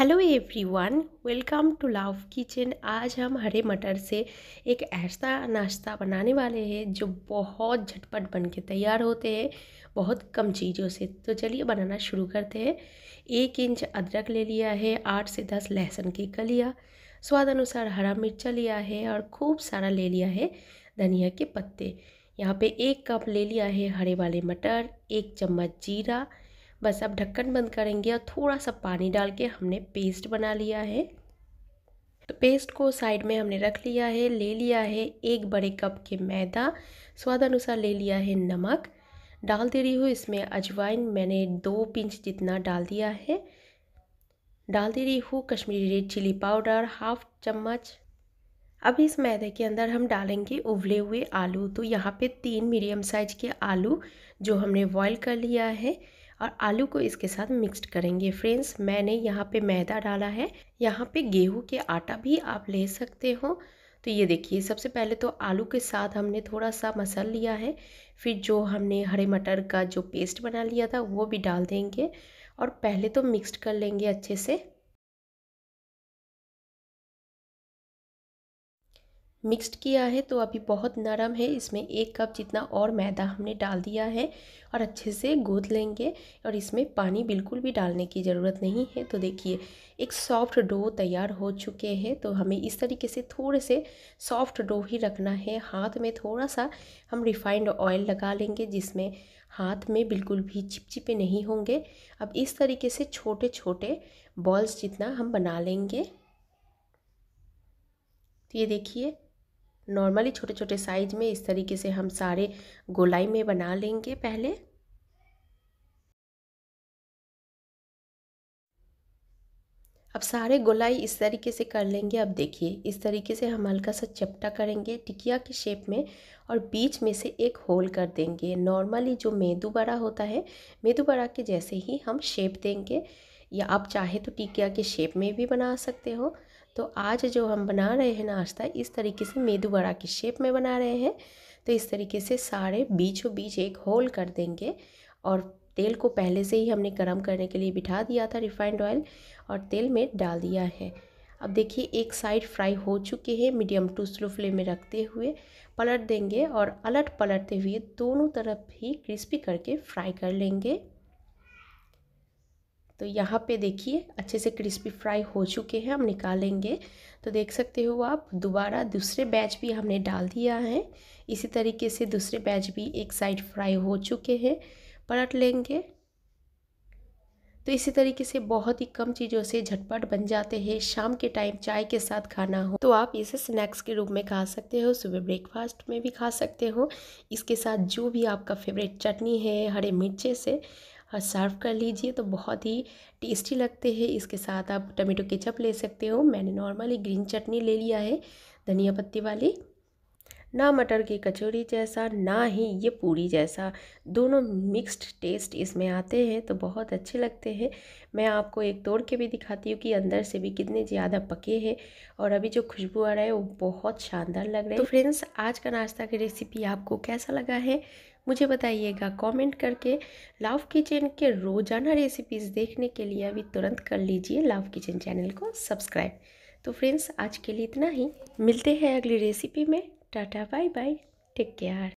hello everyone welcome to Lav kitchen आज हम हरे मटर से एक ऐसा नाश्ता बनाने वाले हैं जो बहुत झटपट बन के तैयार होते हैं बहुत कम चीज़ों से तो चलिए बनाना शुरू करते हैं एक इंच अदरक ले लिया है आठ से दस लहसुन की कलिया स्वाद अनुसार हरा मिर्चा लिया है और खूब सारा ले लिया है धनिया के पत्ते यहाँ पे एक कप ले लिया है हरे वाले मटर एक चम्मच जीरा बस अब ढक्कन बंद करेंगे और थोड़ा सा पानी डाल के हमने पेस्ट बना लिया है तो पेस्ट को साइड में हमने रख लिया है ले लिया है एक बड़े कप के मैदा स्वाद अनुसार ले लिया है नमक डाल दे रही हूँ इसमें अजवाइन मैंने दो पिंच जितना डाल दिया है डाल दे रही हूँ Kashmiri red chilli powder half चम्मच अब इस मैदे के अंदर हम डालेंगे उबले हुए आलू तो यहाँ पे तीन मीडियम साइज के आलू जो हमने बॉयल कर लिया है और आलू को इसके साथ मिक्स्ड करेंगे फ्रेंड्स मैंने यहाँ पे मैदा डाला है यहाँ पे गेहूँ के आटा भी आप ले सकते हो तो ये देखिए सबसे पहले तो आलू के साथ हमने थोड़ा सा मसल लिया है फिर जो हमने हरे मटर का जो पेस्ट बना लिया था वो भी डाल देंगे और पहले तो मिक्स्ड कर लेंगे अच्छे से मिक्स्ड किया है तो अभी बहुत नरम है इसमें एक कप जितना और मैदा हमने डाल दिया है और अच्छे से गूँध लेंगे और इसमें पानी बिल्कुल भी डालने की ज़रूरत नहीं है तो देखिए एक सॉफ्ट डो तैयार हो चुके हैं तो हमें इस तरीके से थोड़े से सॉफ्ट डो ही रखना है हाथ में थोड़ा सा हम रिफाइंड ऑयल लगा लेंगे जिसमें हाथ में बिल्कुल भी चिपचिपे नहीं होंगे अब इस तरीके से छोटे छोटे बॉल्स जितना हम बना लेंगे तो ये देखिए नॉर्मली छोटे छोटे साइज में इस तरीके से हम सारे गोलाई में बना लेंगे पहले अब सारे गोलाई इस तरीके से कर लेंगे अब देखिए इस तरीके से हम हल्का सा चपटा करेंगे टिकिया के शेप में और बीच में से एक होल कर देंगे नॉर्मली जो मेदू बड़ा होता है मेदू बड़ा के जैसे ही हम शेप देंगे या आप चाहे तो टिकिया के शेप में भी बना सकते हो तो आज जो हम बना रहे हैं नाश्ता इस तरीके से मेदू बड़ा की शेप में बना रहे हैं तो इस तरीके से सारे बीचों बीच एक होल कर देंगे और तेल को पहले से ही हमने गर्म करने के लिए बिठा दिया था रिफाइंड ऑयल और तेल में डाल दिया है अब देखिए एक साइड फ्राई हो चुके हैं मीडियम टू स्लो फ्लेम में रखते हुए पलट देंगे और अलट पलटते हुए दोनों तरफ ही क्रिस्पी करके फ्राई कर लेंगे तो यहाँ पे देखिए अच्छे से क्रिस्पी फ्राई हो चुके हैं हम निकालेंगे तो देख सकते हो आप दोबारा दूसरे बैच भी हमने डाल दिया है इसी तरीके से दूसरे बैच भी एक साइड फ्राई हो चुके हैं पलट लेंगे तो इसी तरीके से बहुत ही कम चीज़ों से झटपट बन जाते हैं शाम के टाइम चाय के साथ खाना हो तो आप इसे स्नैक्स के रूप में खा सकते हो सुबह ब्रेकफास्ट में भी खा सकते हो इसके साथ जो भी आपका फेवरेट चटनी है हरे मिर्चे से और सर्व कर लीजिए तो बहुत ही टेस्टी लगते हैं इसके साथ आप टमेटो केचप ले सकते हो मैंने नॉर्मली ग्रीन चटनी ले लिया है धनिया पत्ती वाली ना मटर की कचौड़ी जैसा ना ही ये पूड़ी जैसा दोनों मिक्स्ड टेस्ट इसमें आते हैं तो बहुत अच्छे लगते हैं मैं आपको एक तोड़ के भी दिखाती हूँ कि अंदर से भी कितने ज़्यादा पके हैं और अभी जो खुशबू आ रहा है वो बहुत शानदार लग रहा है तो फ्रेंड्स आज का नाश्ता की रेसिपी आपको कैसा लगा है मुझे बताइएगा कमेंट करके लाव किचन के रोज़ाना रेसिपीज़ देखने के लिए अभी तुरंत कर लीजिए लाव किचन चैनल को सब्सक्राइब तो फ्रेंड्स आज के लिए इतना ही मिलते हैं अगली रेसिपी में tata bye bye take care